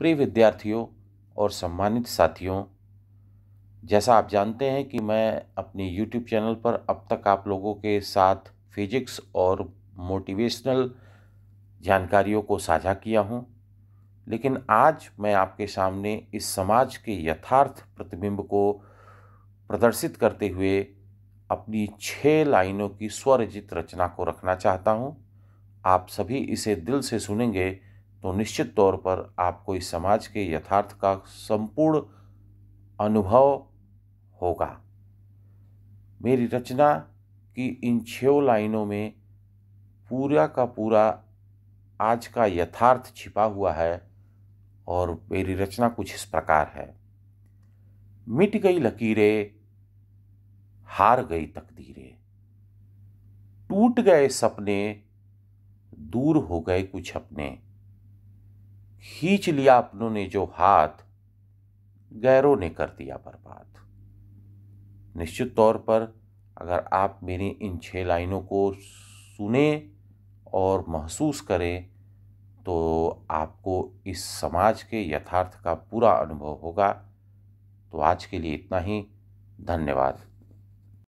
प्रिय विद्यार्थियों और सम्मानित साथियों जैसा आप जानते हैं कि मैं अपने YouTube चैनल पर अब तक आप लोगों के साथ फिजिक्स और मोटिवेशनल जानकारियों को साझा किया हूं, लेकिन आज मैं आपके सामने इस समाज के यथार्थ प्रतिबिंब को प्रदर्शित करते हुए अपनी छः लाइनों की स्वरचित रचना को रखना चाहता हूं। आप सभी इसे दिल से सुनेंगे तो निश्चित तौर पर आपको इस समाज के यथार्थ का संपूर्ण अनुभव होगा मेरी रचना की इन छः लाइनों में पूरा का पूरा आज का यथार्थ छिपा हुआ है और मेरी रचना कुछ इस प्रकार है मिट गई लकीरें हार गई तकदीरें टूट गए सपने दूर हो गए कुछ अपने खींच लिया अपनों ने जो हाथ गैरों ने कर दिया बर्बाद निश्चित तौर पर अगर आप मेरी इन छह लाइनों को सुने और महसूस करें तो आपको इस समाज के यथार्थ का पूरा अनुभव होगा तो आज के लिए इतना ही धन्यवाद